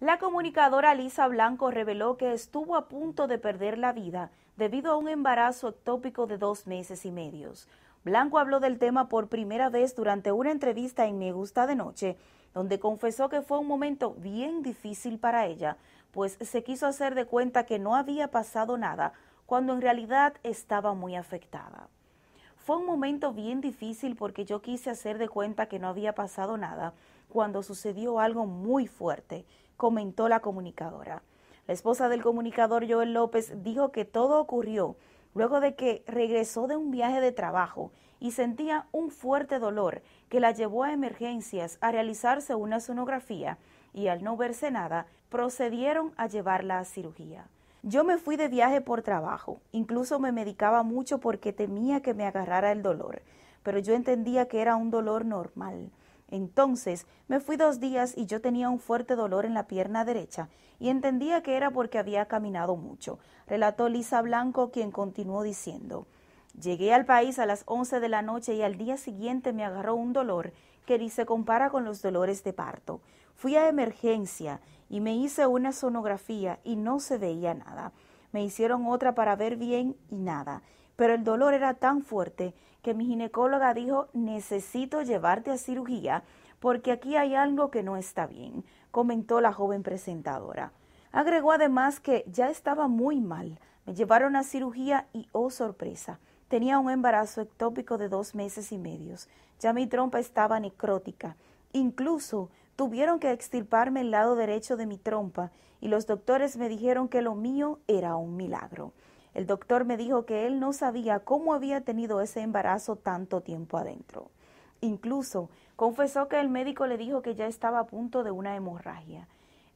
La comunicadora Lisa Blanco reveló que estuvo a punto de perder la vida debido a un embarazo tópico de dos meses y medio. Blanco habló del tema por primera vez durante una entrevista en Me Gusta de Noche, donde confesó que fue un momento bien difícil para ella, pues se quiso hacer de cuenta que no había pasado nada, cuando en realidad estaba muy afectada. Fue un momento bien difícil porque yo quise hacer de cuenta que no había pasado nada cuando sucedió algo muy fuerte, comentó la comunicadora. La esposa del comunicador Joel López dijo que todo ocurrió luego de que regresó de un viaje de trabajo y sentía un fuerte dolor que la llevó a emergencias a realizarse una sonografía y al no verse nada procedieron a llevarla a cirugía. Yo me fui de viaje por trabajo, incluso me medicaba mucho porque temía que me agarrara el dolor, pero yo entendía que era un dolor normal. Entonces me fui dos días y yo tenía un fuerte dolor en la pierna derecha y entendía que era porque había caminado mucho, relató Lisa Blanco, quien continuó diciendo. Llegué al país a las once de la noche y al día siguiente me agarró un dolor que ni se compara con los dolores de parto. Fui a emergencia y me hice una sonografía y no se veía nada. Me hicieron otra para ver bien y nada. Pero el dolor era tan fuerte que mi ginecóloga dijo necesito llevarte a cirugía porque aquí hay algo que no está bien, comentó la joven presentadora. Agregó además que ya estaba muy mal. Me llevaron a cirugía y, oh sorpresa, Tenía un embarazo ectópico de dos meses y medio. Ya mi trompa estaba necrótica. Incluso tuvieron que extirparme el lado derecho de mi trompa y los doctores me dijeron que lo mío era un milagro. El doctor me dijo que él no sabía cómo había tenido ese embarazo tanto tiempo adentro. Incluso confesó que el médico le dijo que ya estaba a punto de una hemorragia.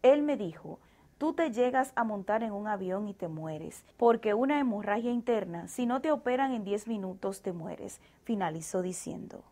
Él me dijo, Tú te llegas a montar en un avión y te mueres, porque una hemorragia interna, si no te operan en diez minutos, te mueres, finalizó diciendo.